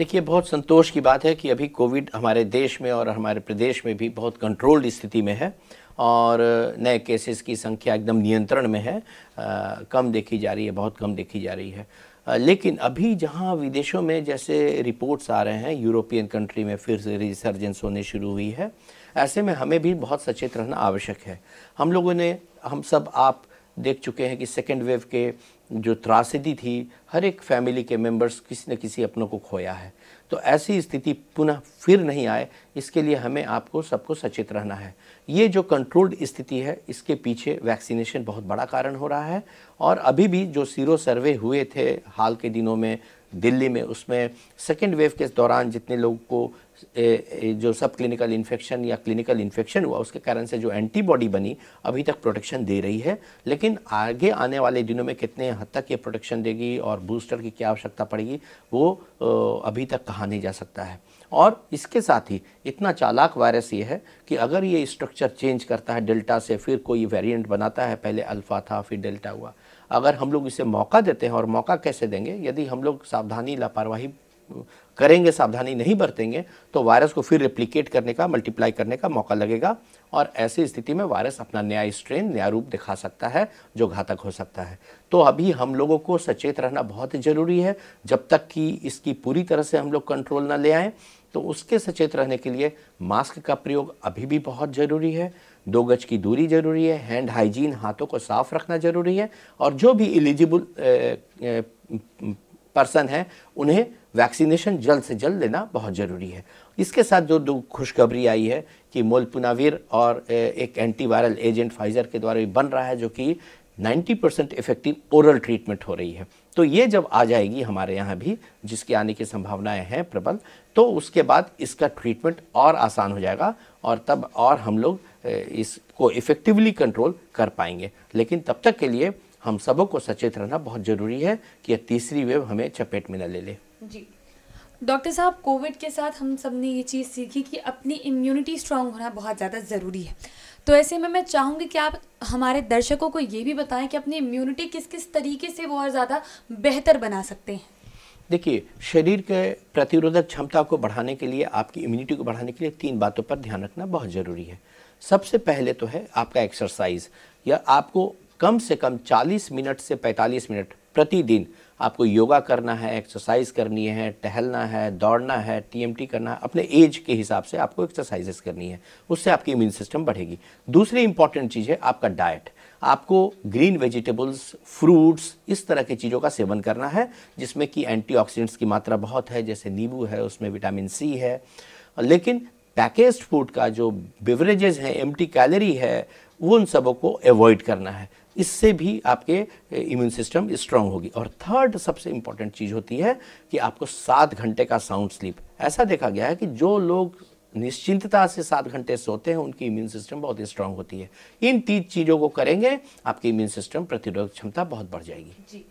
देखिए बहुत संतोष की बात है कि अभी कोविड हमारे देश में और हमारे प्रदेश में भी बहुत कंट्रोल्ड स्थिति में है और नए केसेस की संख्या एकदम नियंत्रण में है आ, कम देखी जा रही है बहुत कम देखी जा रही है आ, लेकिन अभी जहां विदेशों में जैसे रिपोर्ट्स आ रहे हैं यूरोपियन कंट्री में फिर से रिसर्जेंस होने शुरू हुई है ऐसे में हमें भी बहुत सचेत रहना आवश्यक है हम लोगों ने हम सब आप देख चुके हैं कि सेकेंड वेव के जो त्रासदी थी हर एक फैमिली के मेंबर्स किसी न किसी अपनों को खोया है तो ऐसी स्थिति पुनः फिर नहीं आए इसके लिए हमें आपको सबको सचेत रहना है ये जो कंट्रोल्ड स्थिति है इसके पीछे वैक्सीनेशन बहुत बड़ा कारण हो रहा है और अभी भी जो सीरो सर्वे हुए थे हाल के दिनों में दिल्ली में उसमें सेकेंड वेव के दौरान जितने लोगों को जो सब क्लिनिकल इन्फेक्शन या क्लिनिकल इन्फेक्शन हुआ उसके कारण से जो एंटीबॉडी बनी अभी तक प्रोटेक्शन दे रही है लेकिन आगे आने वाले दिनों में कितने हद तक ये प्रोटेक्शन देगी और बूस्टर की क्या आवश्यकता पड़ेगी वो अभी तक कहा नहीं जा सकता है और इसके साथ ही इतना चालाक वायरस ये है कि अगर ये स्ट्रक्चर चेंज करता है डेल्टा से फिर कोई वेरिएंट बनाता है पहले अल्फ़ा था फिर डेल्टा हुआ अगर हम लोग इसे मौका देते हैं और मौका कैसे देंगे यदि हम लोग सावधानी लापरवाही करेंगे सावधानी नहीं बरतेंगे तो वायरस को फिर रिप्लिकेट करने का मल्टीप्लाई करने का मौका लगेगा और ऐसी स्थिति में वायरस अपना नया स्ट्रेन नया रूप दिखा सकता है जो घातक हो सकता है तो अभी हम लोगों को सचेत रहना बहुत ज़रूरी है जब तक कि इसकी पूरी तरह से हम लोग कंट्रोल ना ले आए तो उसके सचेत रहने के लिए मास्क का प्रयोग अभी भी बहुत ज़रूरी है दो गज की दूरी ज़रूरी है हैंड हाइजीन हाथों को साफ़ रखना ज़रूरी है और जो भी एलिजिबल पर्सन है उन्हें वैक्सीनेशन जल्द से जल्द लेना बहुत ज़रूरी है इसके साथ जो दो खुशखबरी आई है कि मोलपुनावीर और एक एंटीवायरल एजेंट फाइज़र के द्वारा भी बन रहा है जो कि 90 परसेंट इफेक्टिव ओरल ट्रीटमेंट हो रही है तो ये जब आ जाएगी हमारे यहाँ भी जिसके आने की संभावनाएं हैं प्रबल तो उसके बाद इसका ट्रीटमेंट और आसान हो जाएगा और तब और हम लोग इसको इफ़ेक्टिवली कंट्रोल कर पाएंगे लेकिन तब तक के लिए हम सबों को सचेत रहना बहुत ज़रूरी है कि यह तीसरी वेव हमें चपेट में न ले ले जी डॉक्टर साहब कोविड के साथ हम सब ने ये चीज़ सीखी कि अपनी इम्यूनिटी स्ट्रांग होना बहुत ज़्यादा ज़रूरी है तो ऐसे में मैं चाहूँगी कि आप हमारे दर्शकों को ये भी बताएं कि अपनी इम्यूनिटी किस किस तरीके से वो और ज़्यादा बेहतर बना सकते हैं देखिए शरीर के प्रतिरोधक क्षमता को बढ़ाने के लिए आपकी इम्यूनिटी को बढ़ाने के लिए तीन बातों पर ध्यान रखना बहुत ज़रूरी है सबसे पहले तो है आपका एक्सरसाइज या आपको कम से कम 40 मिनट से 45 मिनट प्रतिदिन आपको योगा करना है एक्सरसाइज करनी है टहलना है दौड़ना है टीएमटी करना है अपने एज के हिसाब से आपको एक्सरसाइजेस करनी है उससे आपकी इम्यून सिस्टम बढ़ेगी दूसरी इंपॉर्टेंट चीज़ है आपका डाइट आपको ग्रीन वेजिटेबल्स फ्रूट्स इस तरह की चीज़ों का सेवन करना है जिसमें कि एंटीऑक्सीडेंट्स की मात्रा बहुत है जैसे नींबू है उसमें विटामिन सी है लेकिन पैकेज फूड का जो बेवरेजेज हैं एम कैलोरी है वो उन सबों को अवॉइड करना है इससे भी आपके इम्यून सिस्टम स्ट्रांग होगी और थर्ड सबसे इंपॉर्टेंट चीज़ होती है कि आपको सात घंटे का साउंड स्लीप ऐसा देखा गया है कि जो लोग निश्चिंतता से सात घंटे सोते हैं उनकी इम्यून सिस्टम बहुत स्ट्रांग होती है इन तीन चीज़ों को करेंगे आपकी इम्यून सिस्टम प्रतिरोध क्षमता बहुत बढ़ जाएगी जी